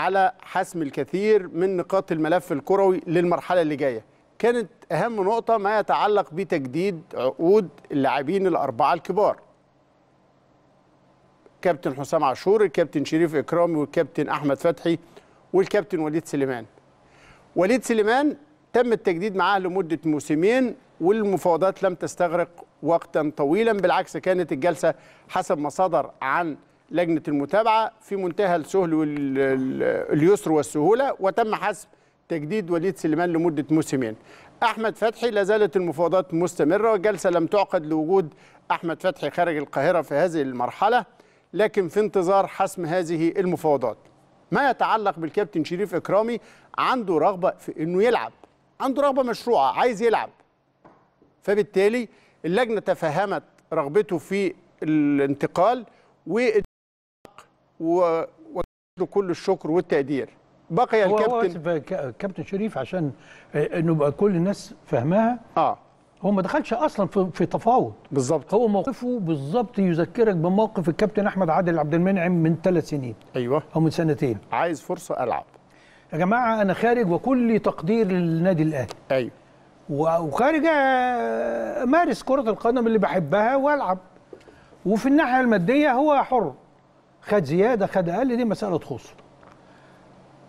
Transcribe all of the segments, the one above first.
على حسم الكثير من نقاط الملف الكروي للمرحله اللي جايه كانت اهم نقطه ما يتعلق بتجديد عقود اللاعبين الاربعه الكبار كابتن حسام عاشور الكابتن شريف اكرامي والكابتن احمد فتحي والكابتن وليد سليمان وليد سليمان تم التجديد معاه لمده موسمين والمفاوضات لم تستغرق وقتا طويلا بالعكس كانت الجلسه حسب ما صدر عن لجنه المتابعه في منتهى السهل واليسر والسهوله وتم حسم تجديد وليد سليمان لمده موسمين. احمد فتحي لا زالت المفاوضات مستمره والجلسه لم تعقد لوجود احمد فتحي خارج القاهره في هذه المرحله لكن في انتظار حسم هذه المفاوضات. ما يتعلق بالكابتن شريف اكرامي عنده رغبه في انه يلعب، عنده رغبه مشروعه عايز يلعب. فبالتالي اللجنه تفهمت رغبته في الانتقال و و كل الشكر والتقدير بقي الكابتن كابتن شريف عشان آه، نبقى كل الناس فاهماها اه هو ما دخلش اصلا في, في تفاوض بالظبط هو موقفه بالظبط يذكرك بموقف الكابتن احمد عادل عبد المنعم من ثلاث سنين ايوه او من سنتين عايز فرصه العب يا جماعه انا خارج وكل تقدير للنادي الاهلي ايوه وخارج امارس آه، كره القدم اللي بحبها والعب وفي الناحيه الماديه هو حر خد زياده خد اقل دي مساله تخصه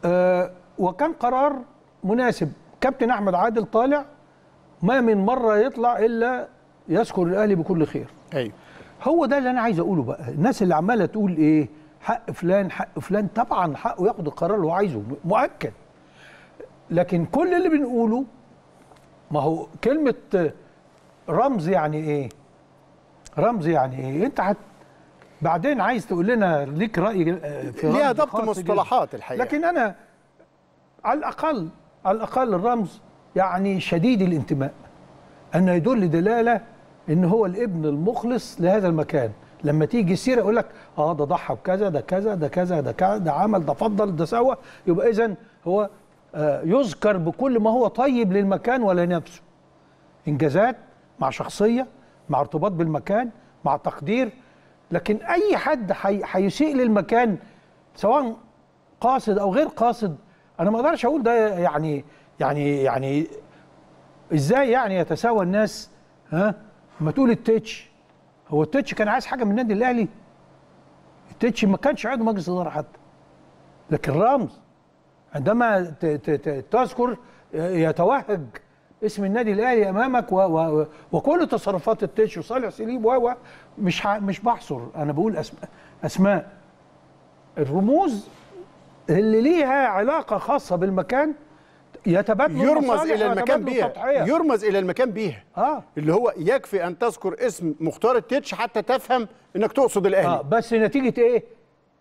أه وكان قرار مناسب كابتن احمد عادل طالع ما من مره يطلع الا يذكر الاهلي بكل خير ايوه هو ده اللي انا عايز اقوله بقى الناس اللي عماله تقول ايه حق فلان حق فلان طبعا حقه ياخد القرار اللي هو عايزه مؤكد لكن كل اللي بنقوله ما هو كلمه رمز يعني ايه رمز يعني ايه انت بعدين عايز تقول لنا ليك راي آه، في ليها ضبط مصطلحات الحقيقه لكن انا على الاقل على الاقل الرمز يعني شديد الانتماء انه يدل دلاله ان هو الابن المخلص لهذا المكان لما تيجي السيره يقول لك اه ده ضحى بكذا ده كذا ده كذا ده كذا ده عمل ده فضل ده سوى يبقى اذا هو آه يذكر بكل ما هو طيب للمكان ولنفسه انجازات مع شخصيه مع ارتباط بالمكان مع تقدير لكن اي حد هيسيء للمكان سواء قاصد او غير قاصد انا ما اقدرش اقول ده يعني يعني يعني ازاي يعني يتساوى الناس ها ما تقول التتش هو التتش كان عايز حاجه من النادي الاهلي التتش ما كانش عضو مجلس اداره حتى لكن رامز عندما تذكر آه، يتوهج اسم النادي الاهلي امامك و و وكل تصرفات التتش وصالح سليب و مش مش بحصر انا بقول اسماء اسماء الرموز اللي ليها علاقه خاصه بالمكان يتبادل يرمز الى المكان بيها تضحية. يرمز الى المكان بيها آه. اللي هو يكفي ان تذكر اسم مختار التتش حتى تفهم انك تقصد الاهلي آه بس نتيجه ايه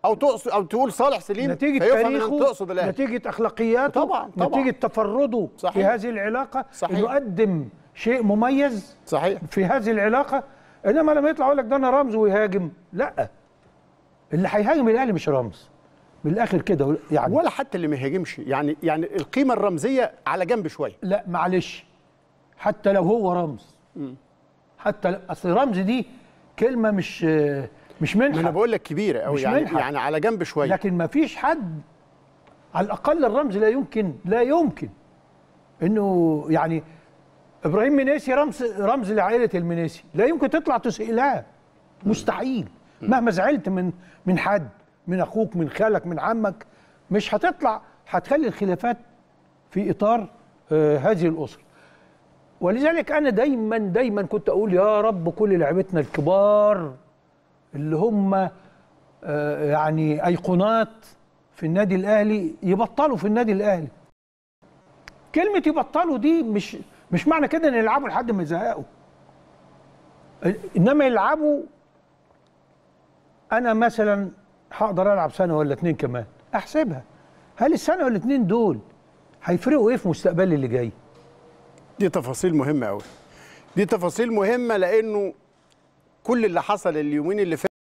او تقصد او تقول صالح سليم نتيجه تاريخه تقصد الاهلي نتيجه اخلاقياته طبعا طبعا نتيجه تفرده صحيح. في هذه العلاقه صحيح. يقدم شيء مميز صحيح في هذه العلاقه انما لما يطلع يقول لك ده انا رمز ويهاجم لا اللي هيهاجم الاهلي مش رمز من الاخر كده يعني ولا حتى اللي ما يهاجمش يعني يعني القيمه الرمزيه على جنب شويه لا معلش حتى لو هو رمز م. حتى اصل رمز دي كلمه مش مش منحه انا بقول لك كبيره قوي يعني يعني على جنب شويه لكن ما فيش حد على الاقل الرمز لا يمكن لا يمكن انه يعني ابراهيم منيسي رمز رمز لعائله المنيسي لا يمكن تطلع تسئلها مستحيل مهما زعلت من من حد من اخوك من خالك من عمك مش هتطلع هتخلي الخلافات في اطار آه، هذه الاسره ولذلك انا دايما دايما كنت اقول يا رب كل لعبتنا الكبار اللي هم آه، يعني ايقونات في النادي الاهلي يبطلوا في النادي الاهلي كلمه يبطلوا دي مش مش معنى كده ان يلعبوا لحد ما يزهقوا انما يلعبوا انا مثلا هقدر العب سنه ولا اتنين كمان احسبها هل السنه ولا اتنين دول هيفرقوا ايه في مستقبلي اللي جاي دي تفاصيل مهمه قوي دي تفاصيل مهمه لانه كل اللي حصل اليومين اللي فاتوا